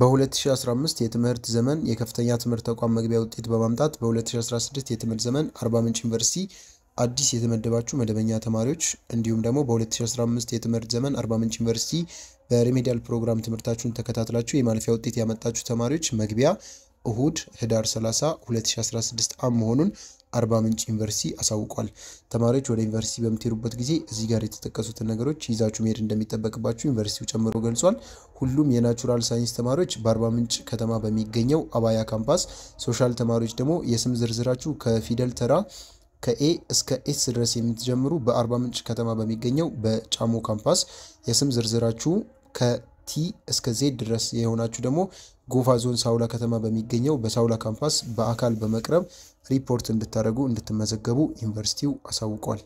በ2015 የትምህርት ዘመን የከፍተኛ ትምህርት ተቋም መግቢያ ውጤት በማምጣት በ2016 የትምህርት ዘመን አርባ ምንጭ ዩኒቨርሲቲ አዲስ የተመደባችሁ መደበኛ ተማሪዎች እንዲሁም ደግሞ በ2015 የትምህርት ዘመን አርባ ምንጭ ዩኒቨርሲቲ በሪሜዲያል ፕሮግራም ትምህርታችሁን ተከታትላችሁ የማለፊያ ውጤት ያመጣችሁ ተማሪዎች መግቢያ እሁድ ህዳር 30 2016 ዓ.ም መሆኑን አርባ ምንጭ ዩኒቨርሲቲ አሳውቋል። ተማሪዎች ወደ ዩኒቨርሲቲ በምትሄዱበት ጊዜ እዚህ ጋር የተጠቀሱትን ነገሮች ይዛችሁ መሄድ እንደሚጠበቅባችሁ ዩኒቨርሲቲው ጨምሮ ገልጿል። ሁሉም የናቹራል ሳይንስ ተማሪዎች በአርባ ምንጭ ከተማ በሚገኘው አባያ ካምፓስ፣ ሶሻል ተማሪዎች ደግሞ የስም ዝርዝራችሁ ከፊደል ተራ ከኤ እስከ ኤስ ድረስ የምትጀምሩ በአርባ ምንጭ ከተማ በሚገኘው በጫሞ ካምፓስ የስም ዝርዝራችሁ ቲ እስከ ዜድ ድረስ የሆናችሁ ደግሞ ጎፋ ዞን ሳውላ ከተማ በሚገኘው በሳውላ ካምፓስ በአካል በመቅረብ ሪፖርት እንድታደርጉ እንድትመዘገቡ ዩኒቨርሲቲው አሳውቋል።